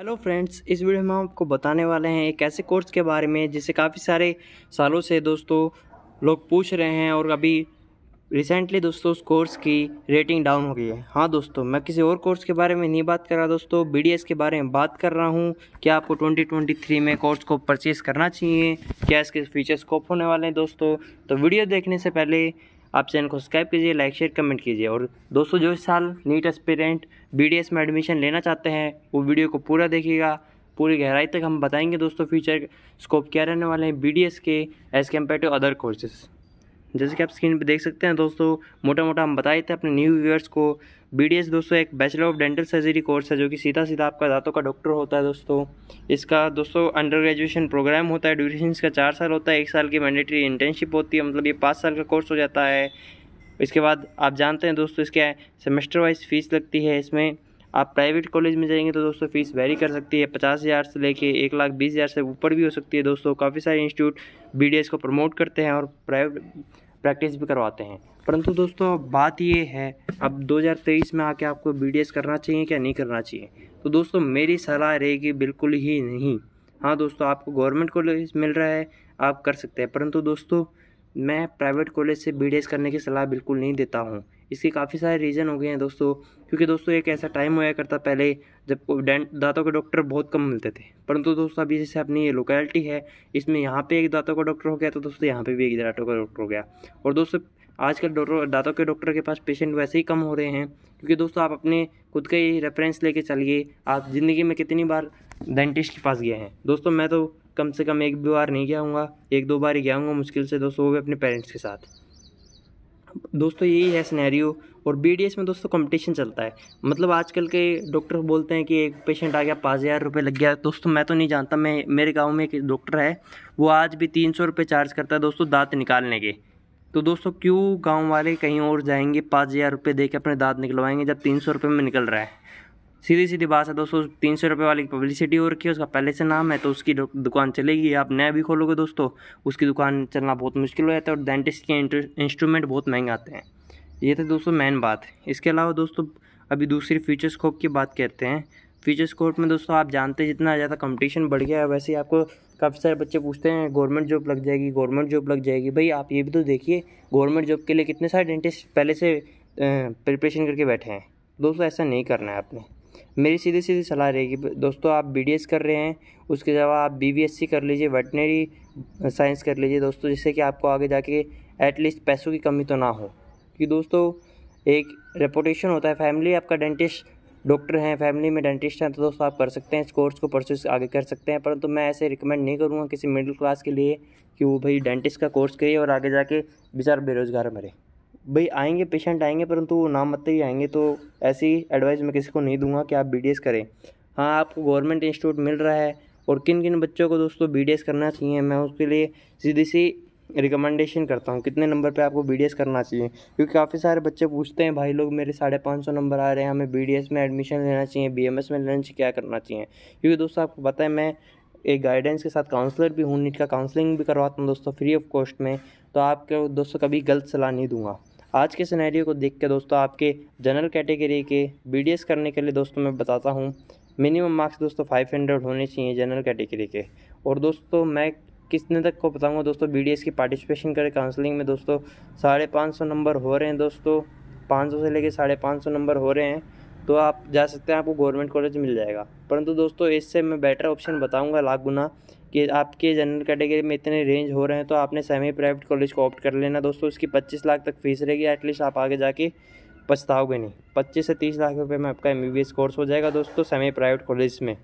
hello friends इस video में हम आपको बताने वाले हैं एक ऐसे कोर्स के बारे में जिसे काफ़ी सारे सालों से दोस्तों लोग पूछ रहे हैं और अभी रिसेंटली दोस्तों उस कोर्स की रेटिंग डाउन हो गई है हाँ दोस्तों मैं किसी और कोर्स के बारे में नहीं बात कर रहा दोस्तों बी के बारे में बात कर रहा हूँ क्या आपको 2023 में कोर्स को परचेज़ करना चाहिए क्या इसके फीचर्स स्कोप होने वाले हैं दोस्तों तो वीडियो देखने से पहले आप चैनल को सब्सक्राइब कीजिए लाइक शेयर कमेंट कीजिए और दोस्तों जो इस साल नीट एस्पिरेंट बी में एडमिशन लेना चाहते हैं वो वीडियो को पूरा देखिएगा पूरी गहराई तक हम बताएंगे दोस्तों फ्यूचर स्कोप क्या रहने वाले हैं बी के as compare to other courses जैसे कि आप स्क्रीन पर देख सकते हैं दोस्तों मोटा मोटा हम बताए थे अपने न्यू व्यूअर्स को बी दोस्तों एक bachelor of dental surgery course है जो कि सीधा सीधा आपका दांतों का डॉक्टर होता है दोस्तों इसका दोस्तों अंडर ग्रेजुएशन प्रोग्राम होता है ड्यूरेशन इसका चार साल होता है एक साल की मैंडेटरी इंटर्नशिप होती है मतलब ये पाँच साल का कोर्स हो जाता है इसके बाद आप जानते हैं दोस्तों इसके सेमेस्टर वाइज फ़ीस लगती है इसमें आप प्राइवेट कॉलेज में जाएंगे तो दोस्तों फीस वेरी कर सकती है पचास हज़ार से लेके एक लाख बीस हज़ार से ऊपर भी हो सकती है दोस्तों काफ़ी सारे इंस्टीट्यूट बी को प्रमोट करते हैं और प्राइवेट प्रैक्टिस भी करवाते हैं परंतु दोस्तों बात ये है अब 2023 में आके आपको बी करना चाहिए क्या नहीं करना चाहिए तो दोस्तों मेरी सलाह रहेगी बिल्कुल ही नहीं हाँ दोस्तों आपको गवर्नमेंट कॉलेज मिल रहा है आप कर सकते हैं परंतु दोस्तों मैं प्राइवेट कॉलेज से बी करने की सलाह बिल्कुल नहीं देता हूँ इसके काफ़ी सारे रीज़न हो गए हैं दोस्तों क्योंकि दोस्तों एक ऐसा टाइम होया करता पहले जब डेंट दांतों के डॉक्टर बहुत कम मिलते थे परंतु दोस्तों अभी जैसे अपनी ये लोकेलिटी है इसमें यहाँ पे एक दांतों का डॉक्टर हो गया तो दोस्तों यहाँ पे भी एक दांतों का डॉक्टर हो गया और दोस्तों आजकल डॉक्टर दांतों के डॉक्टर के पास पेशेंट वैसे ही कम हो रहे हैं क्योंकि दोस्तों आप अपने खुद का ही रेफरेंस लेके चलिए आप ज़िंदगी में कितनी बार डेंटिस्ट के पास गए हैं दोस्तों मैं तो कम से कम एक दो बार नहीं गया हूँ एक दो बार ही गया हूँ मुश्किल से दोस्तों वो भी अपने पेरेंट्स के साथ दोस्तों यही है सिनेरियो और बी में दोस्तों कंपटीशन चलता है मतलब आजकल के डॉक्टर बोलते हैं कि एक पेशेंट आ गया पाँच हज़ार रुपये लग गया दोस्तों मैं तो नहीं जानता मैं मेरे गांव में एक डॉक्टर है वो आज भी तीन सौ रुपये चार्ज करता है दोस्तों दांत निकालने के तो दोस्तों क्यों गांव वाले कहीं और जाएंगे पाँच हज़ार रुपये दे के अपने दांत निकलवाएंगे जब तीन सौ रुपये में निकल रहा है सीधी सीधी बात है दोस्तों तीन सौ रुपये वाली पब्लिसिटी हो रखी है उसका पहले से नाम है तो उसकी दुकान चलेगी आप नया भी खोलोगे दोस्तों उसकी दुकान चलना बहुत मुश्किल हो जाता है और डेंटिस्ट के इंस्ट्रूमेंट बहुत महंगे आते हैं ये थे तो दोस्तों मेन बात इसके अलावा दोस्तों अभी दूसरी फ्यूचर स्कोप की बात करते हैं फ्यूचर स्कोप में दोस्तों आप जानते हैं जितना ज़्यादा कंपटीशन बढ़ गया है वैसे ही आपको काफ़ी सारे बच्चे पूछते हैं गवर्नमेंट जॉब लग जाएगी गवर्नमेंट जॉब लग जाएगी भाई आप ये भी तो देखिए गवर्नमेंट जॉब के लिए कितने सारे डेंटिस्ट पहले से प्रिपरेशन करके बैठे हैं दोस्तों ऐसा नहीं करना है आपने मेरी सीधी सीधी सलाह रहेगी दोस्तों आप बी कर रहे हैं उसके अलावा आप बी कर लीजिए वेटनरी साइंस कर लीजिए दोस्तों जिससे कि आपको आगे जाके एटलीस्ट पैसों की कमी तो ना हो कि दोस्तों एक रेपोटेशन होता है फैमिली आपका डेंटिस्ट डॉक्टर हैं फैमिली में डेंटिस्ट हैं तो दोस्तों आप कर सकते हैं इस कोर्स को परचेस आगे कर सकते हैं परंतु तो मैं ऐसे रिकमेंड नहीं करूँगा किसी मिडिल क्लास के लिए कि वो भाई डेंटिस्ट का कोर्स करे और आगे जाके बेचारा बेरोज़गार मरे भाई आएंगे पेशेंट आएंगे परंतु वो नाम मत ही आएंगे तो ऐसी एडवाइस मैं किसी को नहीं दूंगा कि आप बी करें हाँ आपको गवर्नमेंट इंस्टीट्यूट मिल रहा है और किन किन बच्चों को दोस्तों बी करना चाहिए मैं उसके लिए सीधी सी रिकमेंडेशन करता हूँ कितने नंबर पे आपको बी करना चाहिए क्योंकि काफ़ी सारे बच्चे पूछते हैं भाई लोग मेरे साढ़े पाँच सौ नंबर आ रहे हैं हमें बी में एडमिशन लेना चाहिए बी में लेना चाहिए क्या करना चाहिए क्योंकि दोस्तों आपको पता है मैं एक गाइडेंस के साथ काउंसलर भी हूँ नीट का काउंसलिंग भी करवाता हूँ दोस्तों फ्री ऑफ कॉस्ट में तो आपके दोस्तों कभी गलत सलाह नहीं दूंगा आज के सिनेरियो को देख के दोस्तों आपके जनरल कैटेगरी के बी करने के लिए दोस्तों मैं बताता हूँ मिनिमम मार्क्स दोस्तों फाइव हंड्रेड होने चाहिए जनरल कैटेगरी के और दोस्तों मैं कितने तक को बताऊँगा दोस्तों बी की पार्टिसिपेशन करें काउंसलिंग में दोस्तों साढ़े पाँच सौ नंबर हो रहे हैं दोस्तों पाँच सौ से लेकर साढ़े पाँच सौ नंबर हो रहे हैं तो आप जा सकते हैं आपको गवर्नमेंट कॉलेज मिल जाएगा परंतु दोस्तों इससे मैं बेटर ऑप्शन बताऊंगा लाख गुना कि आपके जनरल कैटेगरी में इतने रेंज हो रहे हैं तो आपने सेमी प्राइवेट कॉलेज को ऑप्ट कर लेना दोस्तों इसकी पच्चीस लाख तक फीस रहेगी एटलीस्ट आप आगे जाके पछताओगे नहीं पच्चीस से तीस लाख रुपये में आपका एम कोर्स हो जाएगा दोस्तों सेमी प्राइवेट कॉलेज में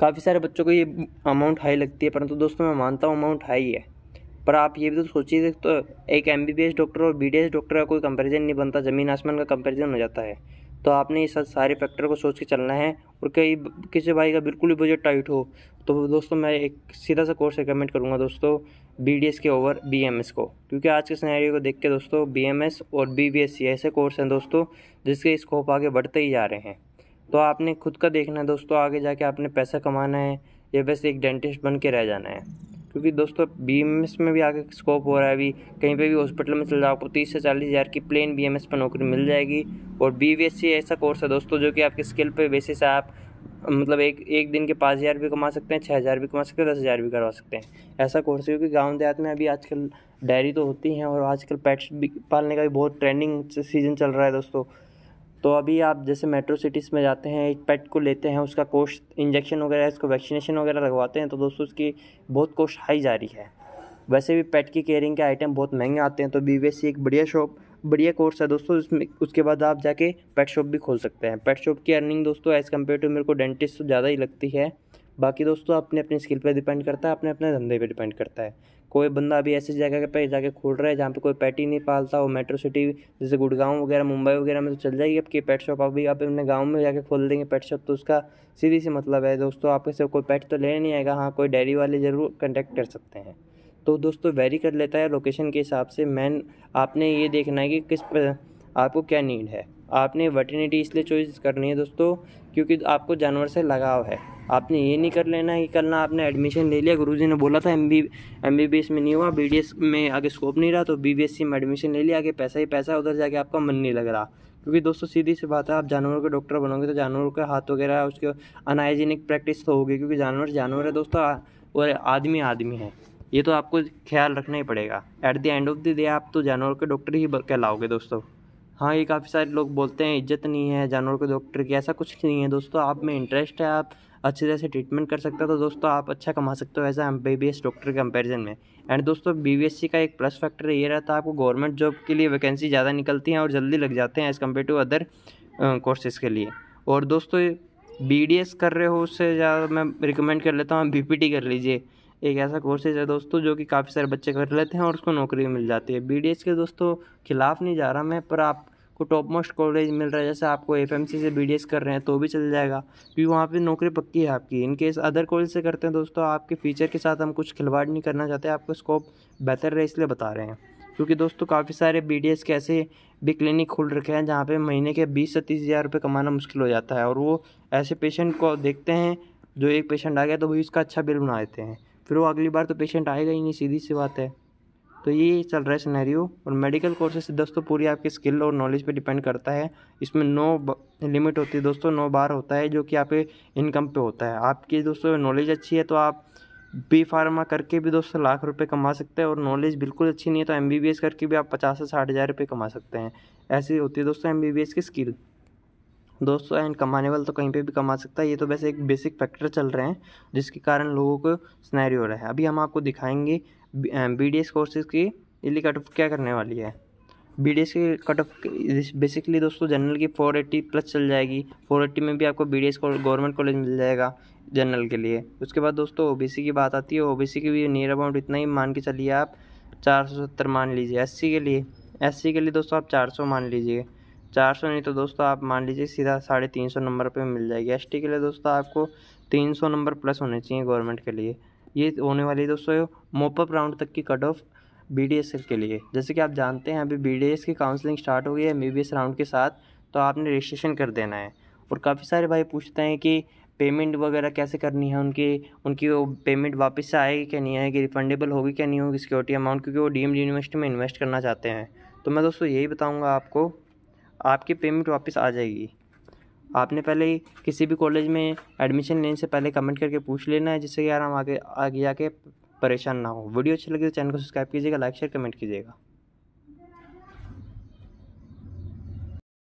काफ़ी सारे बच्चों को ये अमाउंट हाई लगती है परंतु तो दोस्तों मैं मानता हूँ अमाउंट हाई है पर आप ये भी तो सोचिए तो एक एम डॉक्टर और बी डॉक्टर का कोई कंपेरिजन नहीं बनता ज़मीन आसमान का कंपेरिजन हो जाता है तो आपने इस सारे फैक्टर को सोच के चलना है और कई किसी भाई का बिल्कुल भी बजट टाइट हो तो दोस्तों मैं एक सीधा सा कोर्स रिकमेंड करूँगा दोस्तों बी के ओवर बी को क्योंकि आज के सिनेरियो को देख के दोस्तों बी और बी ऐसे कोर्स हैं दोस्तों जिसके स्कोप आगे बढ़ते ही जा रहे हैं तो आपने खुद का देखना है दोस्तों आगे जाके आपने पैसा कमाना है या बस एक डेंटिस्ट बन के रह जाना है क्योंकि दोस्तों बी में भी आगे स्कोप हो रहा है अभी कहीं पे भी हॉस्पिटल में चल जाओ आपको तीस से चालीस हज़ार की प्लेन बी पर नौकरी मिल जाएगी और बी ऐसा कोर्स है दोस्तों जो कि आपके स्किल पे बेसिस आप मतलब एक एक दिन के पाँच हज़ार भी कमा सकते हैं छः हज़ार भी कमा सकते हैं दस हज़ार भी करवा सकते हैं ऐसा कोर्स है क्योंकि गाँव देहात में अभी आजकल डायरी तो होती हैं और आजकल पेट्स भी पालने का भी बहुत ट्रेंडिंग सीजन चल रहा है दोस्तों तो अभी आप जैसे मेट्रो सिटीज़ में जाते हैं एक पेट को लेते हैं उसका कोस्ट इंजेक्शन वगैरह इसको वैक्सीनेशन वगैरह लगवाते हैं तो दोस्तों उसकी बहुत कोस्ट हाई जा रही है वैसे भी पेट की केयरिंग के आइटम बहुत महंगे आते हैं तो बी एक बढ़िया शॉप बढ़िया कोर्स है दोस्तों इसमें उसके बाद आप जाके पेट शॉप भी खोल सकते हैं पेट शॉप की अर्निंग दोस्तों एज़ कम्पेयर टू मेरे को डेंटिस्ट तो ज़्यादा ही लगती है बाकी दोस्तों अपने अपने स्किल पर डिपेंड करता है अपने अपने धंधे पर डिपेंड करता है कोई बंदा अभी ऐसी जगह पर जाके खोल रहा है जहाँ पे कोई पेट ही नहीं पालता हो मेट्रो सिटी जैसे गुड़गांव वगैरह मुंबई वगैरह में तो चल जाएगी आपकी पेट शॉप अभी आप अपने गाँव में जाके खोल देंगे पेट शॉप तो उसका सीधी सी मतलब है दोस्तों आपके से कोई पेट तो लेने नहीं आएगा हाँ कोई डेयरी वाले ज़रूर कंटेक्ट कर सकते हैं तो दोस्तों वेरी कर लेता है लोकेशन के हिसाब से मैन आपने ये देखना है कि किस पर आपको क्या नीड है आपने वेटरनिटी इसलिए चॉइस करनी है दोस्तों क्योंकि आपको जानवर से लगाव है आपने ये नहीं कर लेना है कि कल ना आपने एडमिशन ले लिया गुरुजी ने बोला था M B M B B S में नहीं हुआ बी डी एस में आगे स्कोप नहीं रहा तो बी बी एस सी में एडमिशन ले लिया आगे पैसा ही पैसा उधर जाके आपका मन नहीं लग रहा क्योंकि दोस्तों सीधी सी बात है आप जानवरों के डॉक्टर बनोगे तो जानवरों के हाथ वगैरह उसके अनहाइजीनिक प्रैक्टिस तो होगी क्योंकि जानवर जानवर है दोस्तों और आदमी आदमी है ये तो आपको ख्याल रखना ही पड़ेगा at the end of the day आप तो जानवर के डॉक्टर ही कहलाओगे दोस्तों हाँ ये काफ़ी सारे लोग बोलते हैं इज्जत नहीं है जानवर के डॉक्टर की ऐसा कुछ नहीं है दोस्तों आप में इंटरेस्ट है आप अच्छे तरह से ट्रीटमेंट कर सकते हो तो दोस्तों आप अच्छा कमा सकते हो ऐसा हम बी डॉक्टर के कंपेरिजन में एंड दोस्तों बी का एक प्लस फैक्टर ये रहता है आपको गवर्नमेंट जॉब के लिए वैकेंसी ज़्यादा निकलती हैं और जल्दी लग जाते हैं as compare to other courses के लिए और दोस्तों बी कर रहे हो उससे ज़्यादा मैं रिकमेंड कर लेता हूँ बी कर लीजिए एक ऐसा कोर्सेज है दोस्तों जो कि काफ़ी सारे बच्चे कर लेते हैं और उसको नौकरी मिल जाती है बी के दोस्तों खिलाफ़ नहीं जा रहा मैं पर आप आपको टॉप मोस्ट कॉलेज मिल रहा है जैसे आपको एफ से बी कर रहे हैं तो भी चल जाएगा क्योंकि वहाँ पर नौकरी पक्की है आपकी इनकेस अदर कॉलेज से करते हैं दोस्तों आपके फ्यूचर के साथ हम कुछ खिलवाड़ नहीं करना चाहते आपका स्कोप बेहतर रहे इसलिए बता रहे हैं क्योंकि दोस्तों काफ़ी सारे बी डी एस के ऐसे भी क्लिनिक खुल रखे हैं जहाँ पे महीने के बीस से तीस हज़ार रुपये कमाना मुश्किल हो जाता है और वो ऐसे पेशेंट को देखते हैं जो एक पेशेंट आ गया तो वही उसका अच्छा बिल बना देते हैं फिर वो अगली बार तो पेशेंट आएगा ही नहीं सीधी सी बात है तो ये चल रहा है सिनेरियो और मेडिकल कोर्सेज दोस्तों पूरी आपकी स्किल और नॉलेज पे डिपेंड करता है इसमें नो लिमिट होती है दोस्तों नो बार होता है जो कि आपके इनकम पे होता है आपकी दोस्तों नॉलेज अच्छी है तो आप बी फार्मा करके भी दोस्तों लाख रुपए कमा सकते हैं और नॉलेज बिल्कुल अच्छी नहीं है तो एम करके भी आप पचास से साठ हज़ार रुपये कमा सकते हैं ऐसी होती है दोस्तों एम की स्किल दोस्तों एंड कमाने वाले तो कहीं पे भी कमा सकता है ये तो वैसे एक बेसिक फैक्टर चल रहे हैं जिसके कारण लोगों को स्नैरी हो रहा है अभी हम आपको दिखाएंगे बी डी एस कोर्सेज की इली कट ऑफ क्या करने वाली है बी डी एस की कट ऑफ बेसिकली दोस्तों जनरल की फोर एट्टी प्लस चल जाएगी फोर एट्टी में भी आपको B D S government college मिल जाएगा जनरल के लिए उसके बाद दोस्तों ओ बी सी की बात आती है ओ बी सी की भी नियर अबाउट इतना ही मान के चलिए आप चार सौ सत्तर मान लीजिए एस सी के लिए एस सी के लिए दोस्तों आप चार सौ मान लीजिए चार सौ नहीं तो दोस्तों आप मान लीजिए सीधा साढ़े तीन सौ नंबर पे मिल जाएगी एस टी के लिए दोस्तों आपको तीन सौ नंबर प्लस होने चाहिए गवर्नमेंट के लिए ये होने वाली है दोस्तों मोपअप राउंड तक की कट ऑफ बी के लिए जैसे कि आप जानते हैं अभी बी की काउंसलिंग स्टार्ट हो गई है एम राउंड के साथ तो आपने रजिस्ट्रेशन कर देना है और काफ़ी सारे भाई पूछते हैं कि पेमेंट वगैरह कैसे करनी है उनकी उनकी वो पेमेंट वापस से आएगी क्या नहीं आएगी रिफंडेबल होगी क्या नहीं होगी सिक्योरिटी अमाउंट क्योंकि वो डी एम यूनिवर्सिटी में इन्वेस्ट करना चाहते हैं तो मैं दोस्तों यही बताऊँगा आपको आपकी पेमेंट वापस आ जाएगी आपने पहले किसी भी कॉलेज में एडमिशन लेने से पहले कमेंट करके पूछ लेना है जिससे कि यार हम आगे आगे जाके परेशान ना हो वीडियो अच्छी लगी तो चैनल को सब्सक्राइब कीजिएगा लाइक शेयर कमेंट कीजिएगा